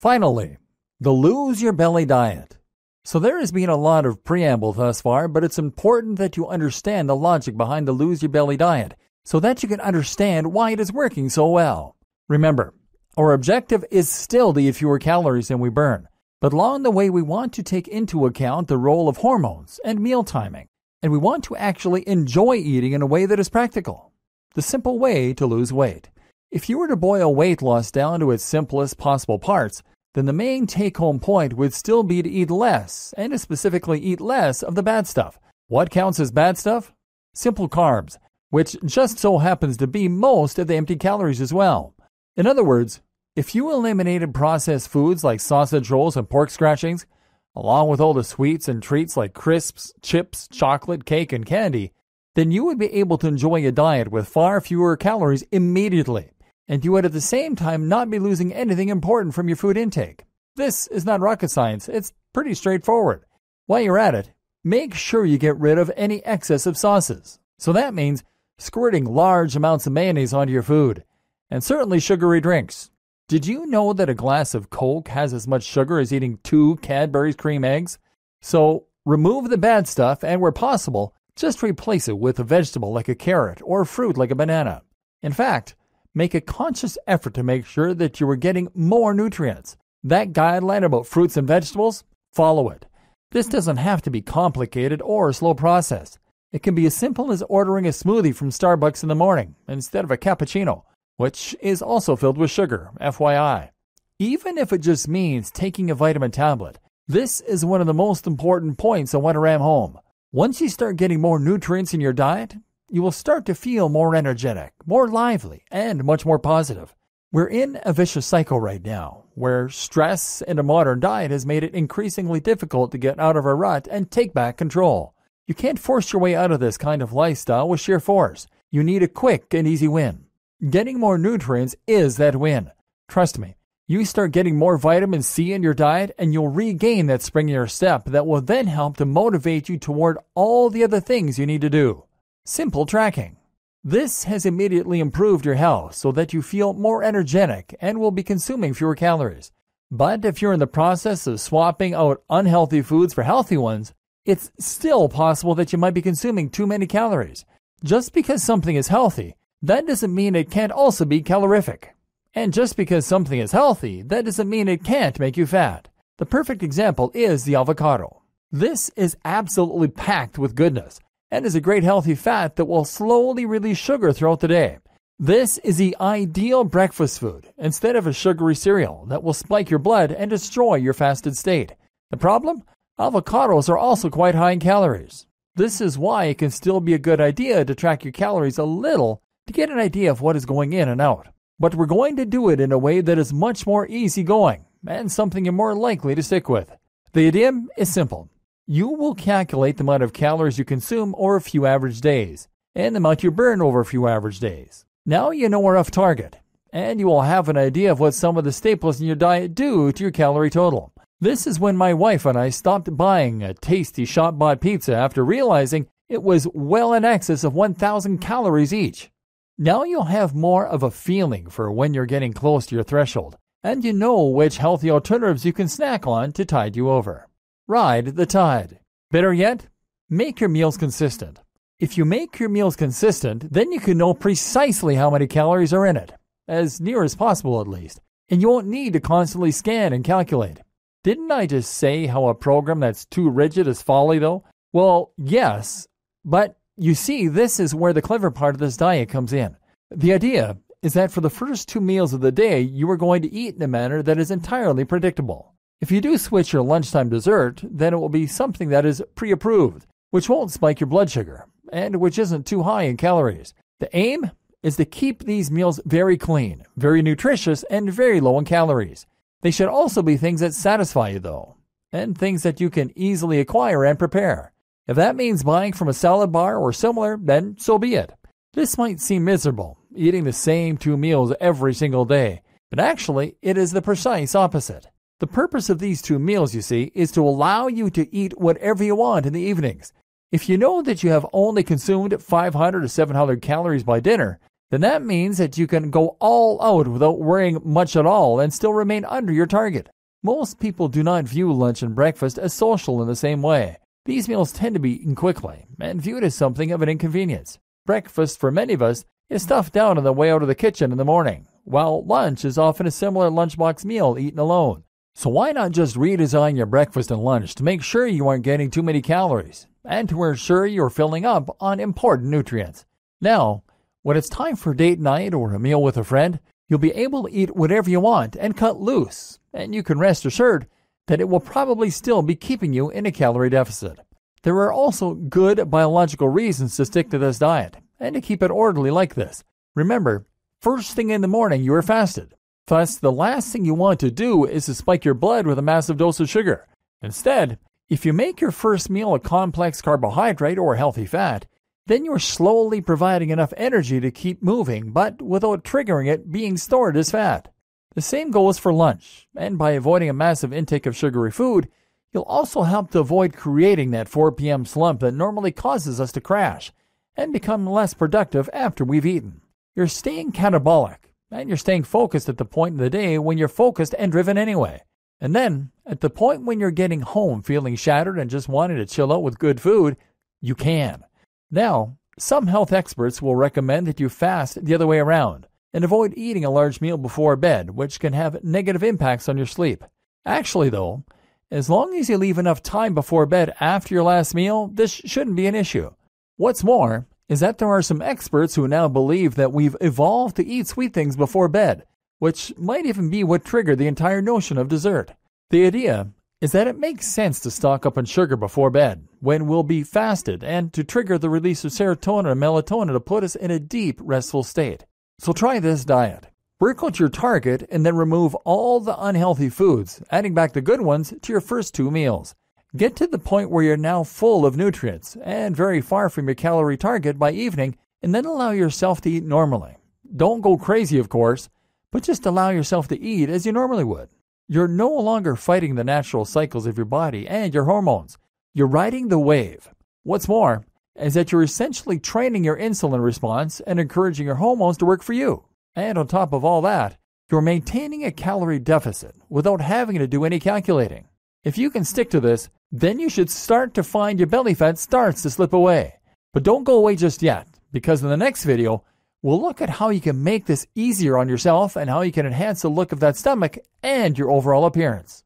Finally, the lose your belly diet. So there has been a lot of preamble thus far, but it's important that you understand the logic behind the lose your belly diet so that you can understand why it is working so well. Remember, our objective is still to eat fewer calories than we burn, but along the way we want to take into account the role of hormones and meal timing, and we want to actually enjoy eating in a way that is practical. The simple way to lose weight if you were to boil weight loss down to its simplest possible parts, then the main take home point would still be to eat less, and to specifically eat less of the bad stuff. What counts as bad stuff? Simple carbs, which just so happens to be most of the empty calories as well. In other words, if you eliminated processed foods like sausage rolls and pork scratchings, along with all the sweets and treats like crisps, chips, chocolate, cake, and candy, then you would be able to enjoy a diet with far fewer calories immediately and you would at the same time not be losing anything important from your food intake. This is not rocket science, it's pretty straightforward. While you're at it, make sure you get rid of any excess of sauces. So that means squirting large amounts of mayonnaise onto your food, and certainly sugary drinks. Did you know that a glass of Coke has as much sugar as eating two Cadbury's cream eggs? So remove the bad stuff, and where possible, just replace it with a vegetable like a carrot or fruit like a banana. In fact, make a conscious effort to make sure that you are getting more nutrients. That guideline about fruits and vegetables, follow it. This doesn't have to be complicated or a slow process. It can be as simple as ordering a smoothie from Starbucks in the morning instead of a cappuccino, which is also filled with sugar, FYI. Even if it just means taking a vitamin tablet, this is one of the most important points I want to ram home. Once you start getting more nutrients in your diet, you will start to feel more energetic, more lively, and much more positive. We're in a vicious cycle right now, where stress and a modern diet has made it increasingly difficult to get out of a rut and take back control. You can't force your way out of this kind of lifestyle with sheer force. You need a quick and easy win. Getting more nutrients is that win. Trust me, you start getting more vitamin C in your diet and you'll regain that spring in your step that will then help to motivate you toward all the other things you need to do. Simple tracking. This has immediately improved your health so that you feel more energetic and will be consuming fewer calories. But if you're in the process of swapping out unhealthy foods for healthy ones, it's still possible that you might be consuming too many calories. Just because something is healthy, that doesn't mean it can't also be calorific. And just because something is healthy, that doesn't mean it can't make you fat. The perfect example is the avocado. This is absolutely packed with goodness and is a great healthy fat that will slowly release sugar throughout the day. This is the ideal breakfast food instead of a sugary cereal that will spike your blood and destroy your fasted state. The problem? Avocados are also quite high in calories. This is why it can still be a good idea to track your calories a little to get an idea of what is going in and out. But we're going to do it in a way that is much more easygoing and something you're more likely to stick with. The idiom is simple you will calculate the amount of calories you consume over a few average days and the amount you burn over a few average days. Now you know we off target, and you will have an idea of what some of the staples in your diet do to your calorie total. This is when my wife and I stopped buying a tasty shop bought pizza after realizing it was well in excess of 1,000 calories each. Now you'll have more of a feeling for when you're getting close to your threshold, and you know which healthy alternatives you can snack on to tide you over. Ride the tide. Better yet, make your meals consistent. If you make your meals consistent, then you can know precisely how many calories are in it, as near as possible at least, and you won't need to constantly scan and calculate. Didn't I just say how a program that's too rigid is folly, though? Well, yes, but you see, this is where the clever part of this diet comes in. The idea is that for the first two meals of the day, you are going to eat in a manner that is entirely predictable. If you do switch your lunchtime dessert, then it will be something that is pre approved, which won't spike your blood sugar, and which isn't too high in calories. The aim is to keep these meals very clean, very nutritious, and very low in calories. They should also be things that satisfy you, though, and things that you can easily acquire and prepare. If that means buying from a salad bar or similar, then so be it. This might seem miserable, eating the same two meals every single day, but actually, it is the precise opposite. The purpose of these two meals, you see, is to allow you to eat whatever you want in the evenings. If you know that you have only consumed 500 to 700 calories by dinner, then that means that you can go all out without worrying much at all and still remain under your target. Most people do not view lunch and breakfast as social in the same way. These meals tend to be eaten quickly and viewed as something of an inconvenience. Breakfast, for many of us, is stuffed down on the way out of the kitchen in the morning, while lunch is often a similar lunchbox meal eaten alone. So why not just redesign your breakfast and lunch to make sure you aren't getting too many calories and to ensure you're filling up on important nutrients? Now, when it's time for date night or a meal with a friend, you'll be able to eat whatever you want and cut loose, and you can rest assured that it will probably still be keeping you in a calorie deficit. There are also good biological reasons to stick to this diet and to keep it orderly like this. Remember, first thing in the morning you are fasted, Thus, the last thing you want to do is to spike your blood with a massive dose of sugar. Instead, if you make your first meal a complex carbohydrate or healthy fat, then you're slowly providing enough energy to keep moving, but without triggering it being stored as fat. The same goes for lunch, and by avoiding a massive intake of sugary food, you'll also help to avoid creating that 4 p.m. slump that normally causes us to crash and become less productive after we've eaten. You're staying catabolic and you're staying focused at the point in the day when you're focused and driven anyway. And then, at the point when you're getting home feeling shattered and just wanting to chill out with good food, you can. Now, some health experts will recommend that you fast the other way around and avoid eating a large meal before bed, which can have negative impacts on your sleep. Actually, though, as long as you leave enough time before bed after your last meal, this shouldn't be an issue. What's more, is that there are some experts who now believe that we've evolved to eat sweet things before bed, which might even be what triggered the entire notion of dessert. The idea is that it makes sense to stock up on sugar before bed, when we'll be fasted, and to trigger the release of serotonin and melatonin to put us in a deep, restful state. So try this diet. Work out your target and then remove all the unhealthy foods, adding back the good ones to your first two meals. Get to the point where you're now full of nutrients and very far from your calorie target by evening, and then allow yourself to eat normally. Don't go crazy, of course, but just allow yourself to eat as you normally would. You're no longer fighting the natural cycles of your body and your hormones. You're riding the wave. What's more is that you're essentially training your insulin response and encouraging your hormones to work for you. And on top of all that, you're maintaining a calorie deficit without having to do any calculating. If you can stick to this, then you should start to find your belly fat starts to slip away. But don't go away just yet, because in the next video, we'll look at how you can make this easier on yourself and how you can enhance the look of that stomach and your overall appearance.